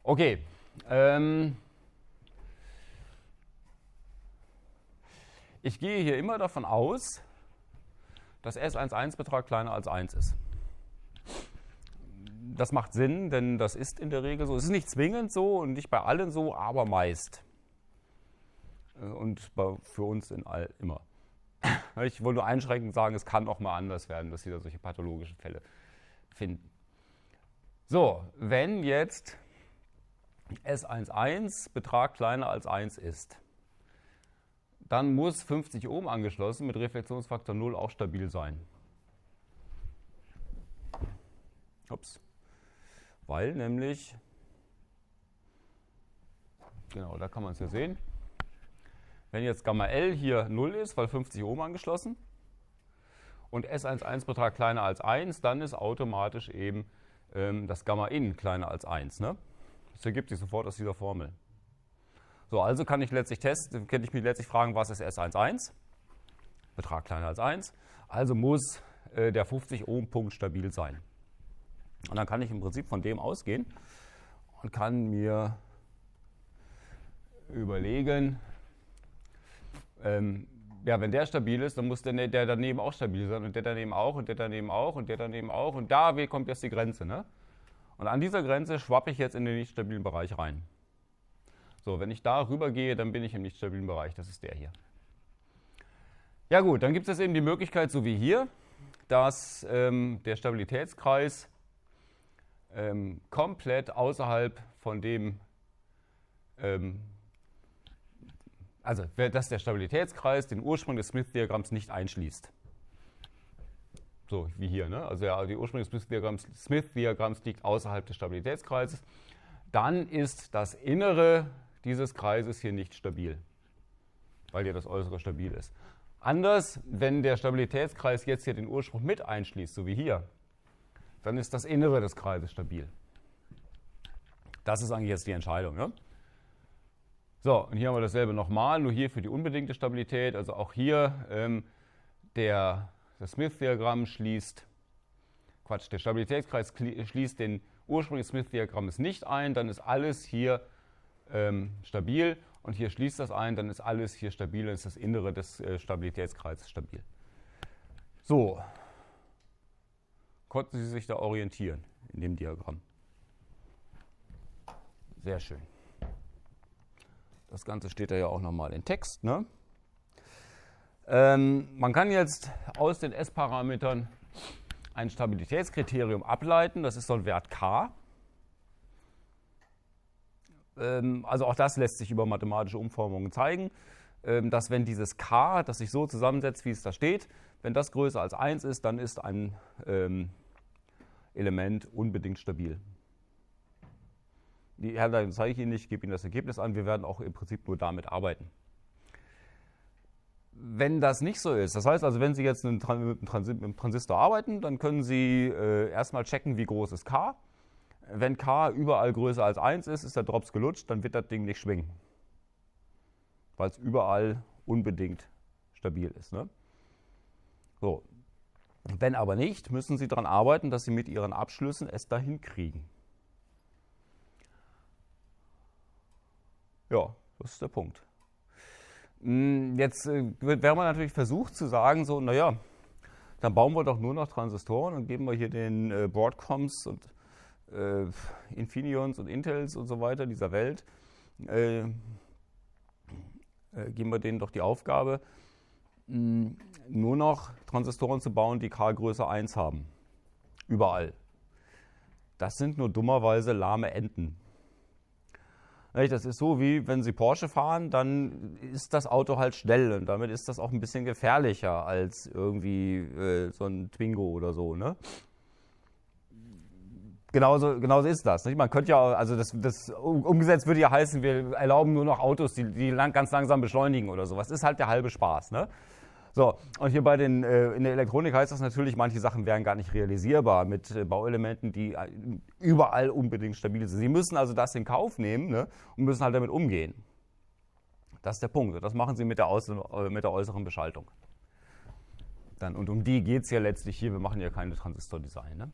Okay. Ähm ich gehe hier immer davon aus, dass S11-Betrag kleiner als 1 ist. Das macht Sinn, denn das ist in der Regel so. Es ist nicht zwingend so und nicht bei allen so, aber meist. Äh, und für uns in all immer. Ich wollte nur einschränkend sagen, es kann auch mal anders werden, dass Sie da solche pathologischen Fälle finden. So, wenn jetzt S11 Betrag kleiner als 1 ist, dann muss 50 Ohm angeschlossen mit Reflexionsfaktor 0 auch stabil sein. Ups. Weil nämlich, genau, da kann man es ja sehen, wenn jetzt Gamma L hier 0 ist, weil 50 Ohm angeschlossen und S11-Betrag kleiner als 1, dann ist automatisch eben ähm, das Gamma in kleiner als 1. Ne? Das ergibt sich sofort aus dieser Formel. So, also kann ich letztlich testen, kann ich mich letztlich fragen, was ist S11? Betrag kleiner als 1. Also muss äh, der 50 Ohm-Punkt stabil sein. Und dann kann ich im Prinzip von dem ausgehen und kann mir überlegen, ähm, ja, wenn der stabil ist, dann muss der, der daneben auch stabil sein und der daneben auch und der daneben auch und der daneben auch und da kommt jetzt die Grenze. Ne? Und an dieser Grenze schwappe ich jetzt in den nicht stabilen Bereich rein. So, wenn ich da rüber gehe, dann bin ich im nicht stabilen Bereich, das ist der hier. Ja gut, dann gibt es eben die Möglichkeit, so wie hier, dass ähm, der Stabilitätskreis ähm, komplett außerhalb von dem ähm, also dass der Stabilitätskreis den Ursprung des Smith-Diagramms nicht einschließt. So wie hier, ne? also ja, der Ursprung des Smith-Diagramms Smith liegt außerhalb des Stabilitätskreises. Dann ist das Innere dieses Kreises hier nicht stabil, weil ja das Äußere stabil ist. Anders, wenn der Stabilitätskreis jetzt hier den Ursprung mit einschließt, so wie hier, dann ist das Innere des Kreises stabil. Das ist eigentlich jetzt die Entscheidung. Ne? So, und hier haben wir dasselbe nochmal, nur hier für die unbedingte Stabilität. Also auch hier ähm, der, das Smith-Diagramm schließt, Quatsch, der Stabilitätskreis schließt den ursprünglichen Smith-Diagramms nicht ein, dann ist alles hier ähm, stabil und hier schließt das ein, dann ist alles hier stabil, dann ist das Innere des äh, Stabilitätskreises stabil. So, konnten Sie sich da orientieren in dem Diagramm? Sehr schön. Das Ganze steht da ja auch nochmal in Text. Ne? Ähm, man kann jetzt aus den S-Parametern ein Stabilitätskriterium ableiten. Das ist so ein Wert k. Ähm, also auch das lässt sich über mathematische Umformungen zeigen, ähm, dass wenn dieses k, das sich so zusammensetzt, wie es da steht, wenn das größer als 1 ist, dann ist ein ähm, Element unbedingt stabil die Herleitung zeige ich Ihnen nicht, gebe Ihnen das Ergebnis an. Wir werden auch im Prinzip nur damit arbeiten. Wenn das nicht so ist, das heißt also, wenn Sie jetzt mit einem Transistor arbeiten, dann können Sie äh, erstmal checken, wie groß ist K. Wenn K überall größer als 1 ist, ist der Drops gelutscht, dann wird das Ding nicht schwingen, weil es überall unbedingt stabil ist. Ne? So. Wenn aber nicht, müssen Sie daran arbeiten, dass Sie mit Ihren Abschlüssen es dahin kriegen. Ja, das ist der Punkt. Hm, jetzt äh, wäre man natürlich versucht zu sagen, so, naja, dann bauen wir doch nur noch Transistoren und geben wir hier den äh, Broadcoms und äh, Infineons und Intels und so weiter dieser Welt, äh, äh geben wir denen doch die Aufgabe, mh, hm, nur noch Transistoren zu bauen, die K-Größe 1 haben. Überall. Das sind nur dummerweise lahme Enten. Das ist so, wie wenn Sie Porsche fahren, dann ist das Auto halt schnell und damit ist das auch ein bisschen gefährlicher als irgendwie äh, so ein Twingo oder so. Ne? Genauso, genauso ist das. Nicht? Man könnte ja, also das, das umgesetzt würde ja heißen, wir erlauben nur noch Autos, die, die lang, ganz langsam beschleunigen oder so. Was ist halt der halbe Spaß. Ne? So, und hier bei den, äh, in der Elektronik heißt das natürlich, manche Sachen wären gar nicht realisierbar mit äh, Bauelementen, die äh, überall unbedingt stabil sind. Sie müssen also das in Kauf nehmen ne, und müssen halt damit umgehen. Das ist der Punkt. das machen sie mit der, Außen, äh, mit der äußeren Beschaltung. Dann, und um die geht es ja letztlich hier. Wir machen ja keine Transistordesign. Ne?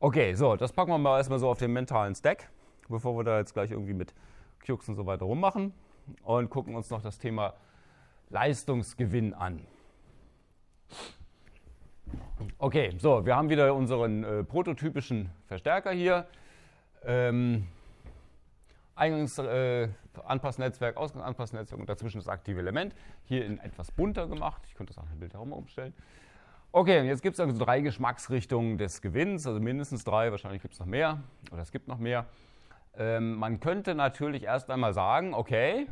Okay, so, das packen wir mal erstmal so auf den mentalen Stack, bevor wir da jetzt gleich irgendwie mit Qx und so weiter rummachen und gucken uns noch das Thema Leistungsgewinn an. Okay, so, wir haben wieder unseren äh, prototypischen Verstärker hier. Ähm, Eingangs äh, Anpassnetzwerk, Ausgangs und dazwischen das aktive Element. Hier in etwas bunter gemacht. Ich könnte das auch ein Bild herum umstellen. Okay, und jetzt gibt es also drei Geschmacksrichtungen des Gewinns, also mindestens drei, wahrscheinlich gibt es noch mehr oder es gibt noch mehr. Ähm, man könnte natürlich erst einmal sagen, okay,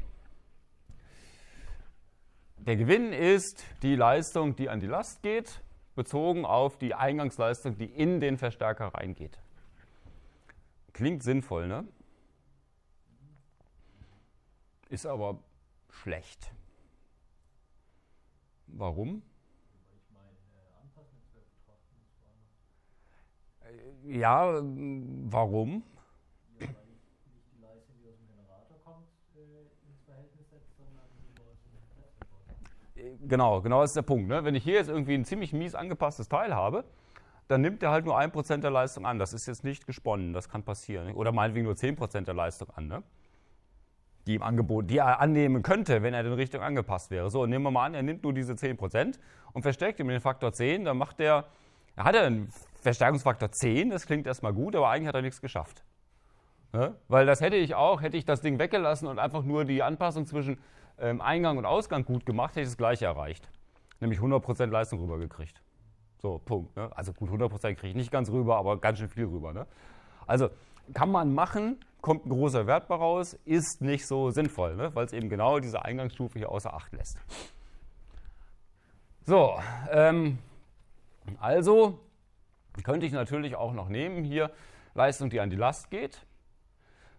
der Gewinn ist die Leistung, die an die Last geht, bezogen auf die Eingangsleistung, die in den Verstärker reingeht. Klingt sinnvoll, ne? Ist aber schlecht. Warum? Äh, ja, warum? Genau, genau das ist der Punkt. Ne? Wenn ich hier jetzt irgendwie ein ziemlich mies angepasstes Teil habe, dann nimmt er halt nur 1% der Leistung an. Das ist jetzt nicht gesponnen, das kann passieren. Oder meinetwegen nur 10% der Leistung an, ne? die ihm angeboten, die er annehmen könnte, wenn er denn Richtung angepasst wäre. So, nehmen wir mal an, er nimmt nur diese 10% und verstärkt ihm den Faktor 10, dann macht er, hat er einen Verstärkungsfaktor 10, das klingt erstmal gut, aber eigentlich hat er nichts geschafft. Ne? Weil das hätte ich auch, hätte ich das Ding weggelassen und einfach nur die Anpassung zwischen ähm, Eingang und Ausgang gut gemacht, hätte ich das gleiche erreicht. Nämlich 100% Leistung rübergekriegt. So, Punkt. Ne? Also gut, 100% kriege ich nicht ganz rüber, aber ganz schön viel rüber. Ne? Also kann man machen, kommt ein großer Wert raus, ist nicht so sinnvoll, ne? weil es eben genau diese Eingangsstufe hier außer Acht lässt. So, ähm, also könnte ich natürlich auch noch nehmen hier Leistung, die an die Last geht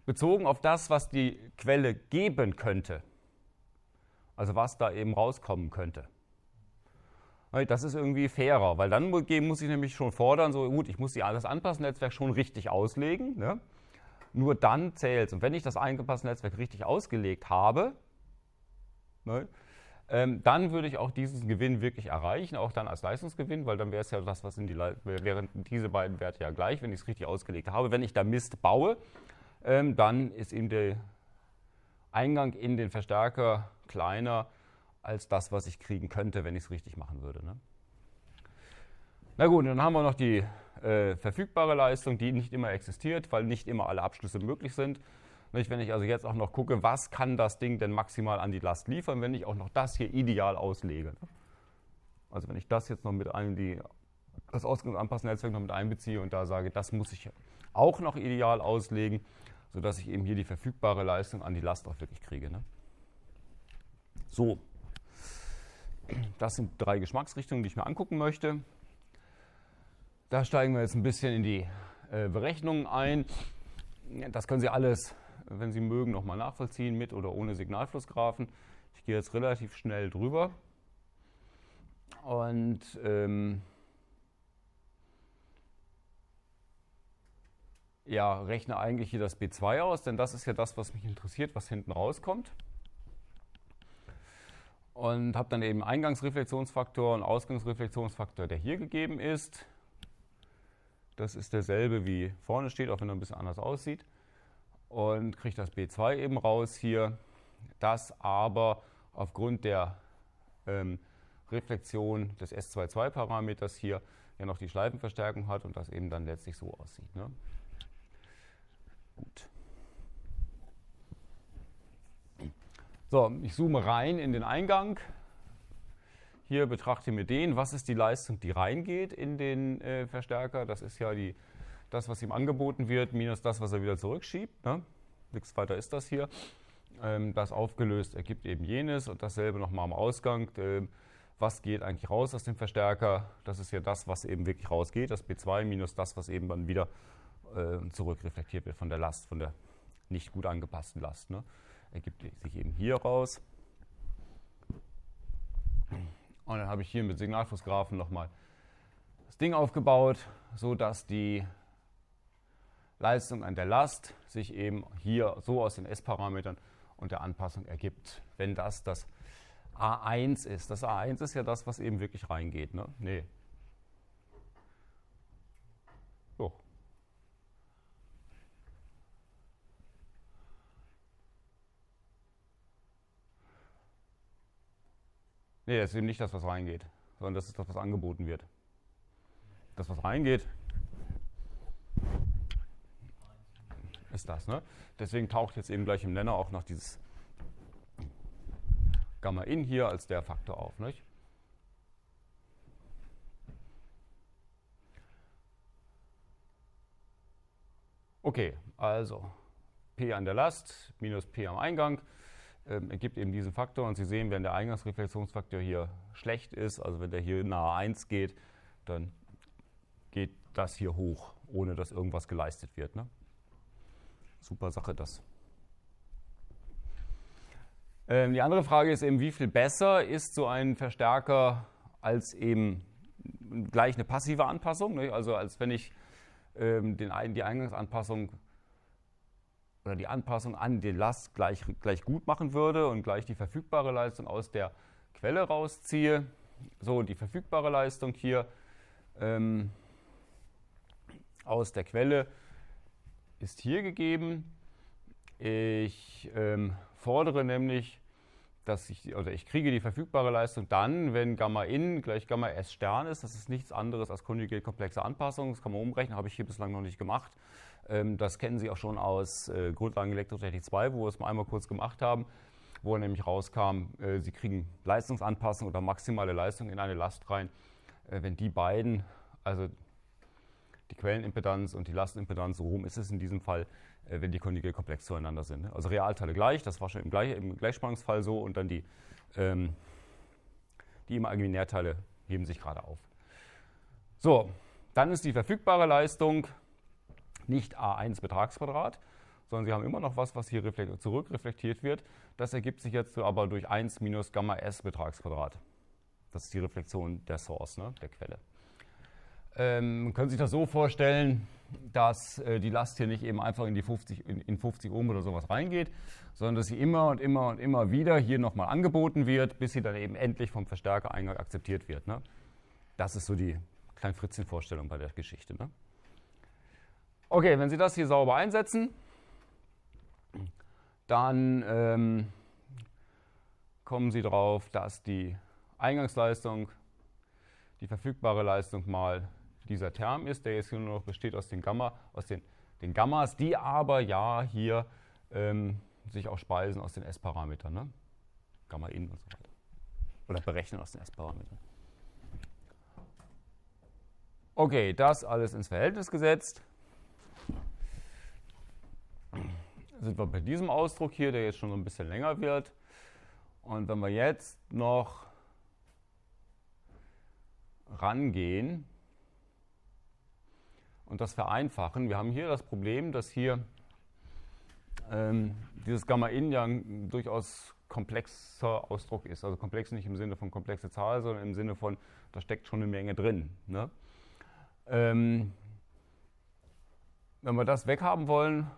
bezogen auf das, was die Quelle geben könnte. Also was da eben rauskommen könnte. Das ist irgendwie fairer, weil dann muss ich nämlich schon fordern, so gut, ich muss die alles anpassen, Netzwerk schon richtig auslegen. Ne? Nur dann zählt es. Und wenn ich das angepasste Netzwerk richtig ausgelegt habe, ne, ähm, dann würde ich auch diesen Gewinn wirklich erreichen, auch dann als Leistungsgewinn, weil dann wäre es ja das, was in die wären diese beiden Werte ja gleich, wenn ich es richtig ausgelegt habe. Wenn ich da Mist baue, ähm, dann ist eben der Eingang in den Verstärker kleiner als das, was ich kriegen könnte, wenn ich es richtig machen würde. Ne? Na gut, dann haben wir noch die äh, verfügbare Leistung, die nicht immer existiert, weil nicht immer alle Abschlüsse möglich sind. Nicht, wenn ich also jetzt auch noch gucke, was kann das Ding denn maximal an die Last liefern, wenn ich auch noch das hier ideal auslege. Ne? Also wenn ich das jetzt noch mit einem, die, das Ausgangsanpassen-Netzwerk noch mit einbeziehe und da sage, das muss ich auch noch ideal auslegen, sodass ich eben hier die verfügbare Leistung an die Last auch wirklich kriege. Ne? So, das sind drei Geschmacksrichtungen, die ich mir angucken möchte. Da steigen wir jetzt ein bisschen in die äh, Berechnungen ein. Das können Sie alles, wenn Sie mögen, nochmal nachvollziehen, mit oder ohne Signalflussgrafen. Ich gehe jetzt relativ schnell drüber. Und ähm, ja, rechne eigentlich hier das B2 aus, denn das ist ja das, was mich interessiert, was hinten rauskommt. Und habe dann eben Eingangsreflexionsfaktor und Ausgangsreflexionsfaktor, der hier gegeben ist. Das ist derselbe, wie vorne steht, auch wenn er ein bisschen anders aussieht. Und kriege das B2 eben raus hier, das aber aufgrund der ähm, Reflexion des S22-Parameters hier ja noch die Schleifenverstärkung hat und das eben dann letztlich so aussieht. Ne? Gut. So, ich zoome rein in den Eingang. Hier betrachte mir den, was ist die Leistung, die reingeht in den äh, Verstärker. Das ist ja die, das, was ihm angeboten wird, minus das, was er wieder zurückschiebt. Ne? Nichts weiter ist das hier. Ähm, das aufgelöst ergibt eben jenes und dasselbe nochmal am Ausgang. Ähm, was geht eigentlich raus aus dem Verstärker? Das ist ja das, was eben wirklich rausgeht, das B2 minus das, was eben dann wieder äh, zurückreflektiert wird von der Last, von der nicht gut angepassten Last. Ne? Ergibt sich eben hier raus. Und dann habe ich hier mit Signalflussgraphen nochmal das Ding aufgebaut, sodass die Leistung an der Last sich eben hier so aus den S-Parametern und der Anpassung ergibt, wenn das das A1 ist. Das A1 ist ja das, was eben wirklich reingeht. Ne? Nee, Nee, das ist eben nicht das, was reingeht, sondern das ist das, was angeboten wird. Das, was reingeht, ist das. Ne? Deswegen taucht jetzt eben gleich im Nenner auch noch dieses Gamma in hier als der Faktor auf. Nicht? Okay, also P an der Last minus P am Eingang ähm, ergibt eben diesen Faktor. Und Sie sehen, wenn der Eingangsreflexionsfaktor hier schlecht ist, also wenn der hier nahe 1 geht, dann geht das hier hoch, ohne dass irgendwas geleistet wird. Ne? Super Sache das. Ähm, die andere Frage ist eben, wie viel besser ist so ein Verstärker als eben gleich eine passive Anpassung? Ne? Also als wenn ich ähm, den, die Eingangsanpassung oder die Anpassung an die Last gleich, gleich gut machen würde und gleich die verfügbare Leistung aus der Quelle rausziehe. So, die verfügbare Leistung hier ähm, aus der Quelle ist hier gegeben. Ich ähm, fordere nämlich, dass ich, oder ich kriege die verfügbare Leistung dann, wenn Gamma in gleich Gamma S Stern ist. Das ist nichts anderes als konjugiert komplexe Anpassung. Das kann man umrechnen, habe ich hier bislang noch nicht gemacht. Ähm, das kennen Sie auch schon aus äh, Grundlagen Elektrotechnik 2, wo wir es mal einmal kurz gemacht haben, wo er nämlich rauskam, äh, Sie kriegen Leistungsanpassung oder maximale Leistung in eine Last rein. Äh, wenn die beiden, also die Quellenimpedanz und die Lastimpedanz, so rum ist es in diesem Fall, äh, wenn die konjugel komplex zueinander sind. Ne? Also Realteile gleich, das war schon im, Gleich im Gleichspannungsfall so und dann die, ähm, die imaginärteile heben sich gerade auf. So, dann ist die verfügbare Leistung nicht A1 Betragsquadrat, sondern Sie haben immer noch was, was hier zurückreflektiert wird. Das ergibt sich jetzt aber durch 1 minus Gamma S Betragsquadrat. Das ist die Reflexion der Source, ne, der Quelle. Ähm, können Sie sich das so vorstellen, dass äh, die Last hier nicht eben einfach in die 50, in, in 50 Ohm oder sowas reingeht, sondern dass sie immer und immer und immer wieder hier nochmal angeboten wird, bis sie dann eben endlich vom Verstärkereingang akzeptiert wird. Ne? Das ist so die Klein-Fritzchen-Vorstellung bei der Geschichte. Ne? Okay, wenn Sie das hier sauber einsetzen, dann ähm, kommen Sie drauf, dass die Eingangsleistung, die verfügbare Leistung mal dieser Term ist, der jetzt hier nur noch besteht aus den, Gamma, aus den, den Gammas, die aber ja hier ähm, sich auch speisen aus den S-Parametern, ne? Gamma in und so weiter. Oder berechnen aus den S-Parametern. Okay, das alles ins Verhältnis gesetzt sind wir bei diesem Ausdruck hier, der jetzt schon so ein bisschen länger wird. Und wenn wir jetzt noch rangehen und das vereinfachen, wir haben hier das Problem, dass hier ähm, dieses Gamma in ja ein durchaus komplexer Ausdruck ist. Also komplex nicht im Sinne von komplexe Zahl, sondern im Sinne von, da steckt schon eine Menge drin. Ne? Ähm, wenn wir das weghaben wollen,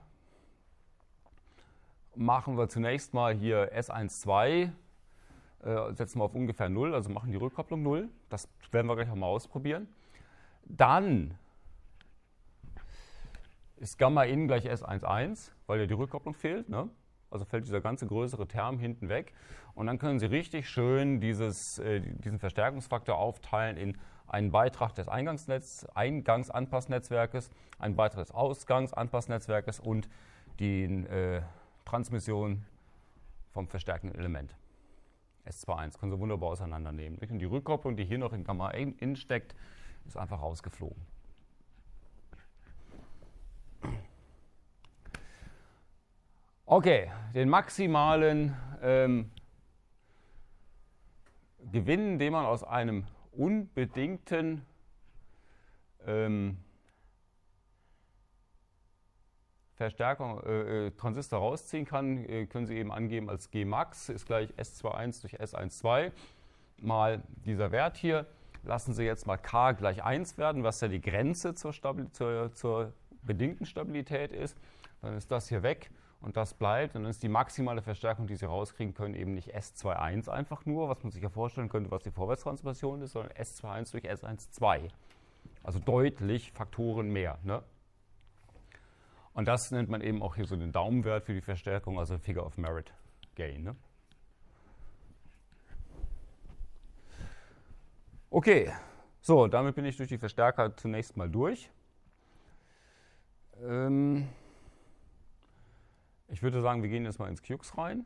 machen wir zunächst mal hier S12, äh, setzen wir auf ungefähr 0, also machen die Rückkopplung 0. Das werden wir gleich auch mal ausprobieren. Dann ist Gamma in gleich S11, weil ja die Rückkopplung fehlt. Ne? Also fällt dieser ganze größere Term hinten weg. Und dann können Sie richtig schön dieses, äh, diesen Verstärkungsfaktor aufteilen in einen Beitrag des Eingangsnetz, Eingangsanpassnetzwerkes, einen Beitrag des Ausgangsanpassnetzwerkes und den äh, Transmission vom verstärkenden Element. S21 können Sie wunderbar auseinandernehmen. Und die Rückkopplung, die hier noch in Gamma in steckt, ist einfach rausgeflogen. Okay, den maximalen ähm, Gewinn, den man aus einem unbedingten ähm, Verstärker, äh, äh, Transistor rausziehen kann, äh, können Sie eben angeben als Gmax ist gleich S21 durch S12 mal dieser Wert hier. Lassen Sie jetzt mal K gleich 1 werden, was ja die Grenze zur, Stabil zur, zur bedingten Stabilität ist. Dann ist das hier weg und das bleibt. Und dann ist die maximale Verstärkung, die Sie rauskriegen können, eben nicht S21 einfach nur, was man sich ja vorstellen könnte, was die Vorwärtstransmission ist, sondern S21 durch S12. Also deutlich Faktoren mehr. Ne? Und das nennt man eben auch hier so den Daumenwert für die Verstärkung, also Figure of Merit Gain. Ne? Okay, so, damit bin ich durch die Verstärker zunächst mal durch. Ähm ich würde sagen, wir gehen jetzt mal ins Qx rein.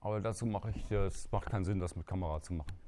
Aber dazu mache ich, es macht keinen Sinn, das mit Kamera zu machen.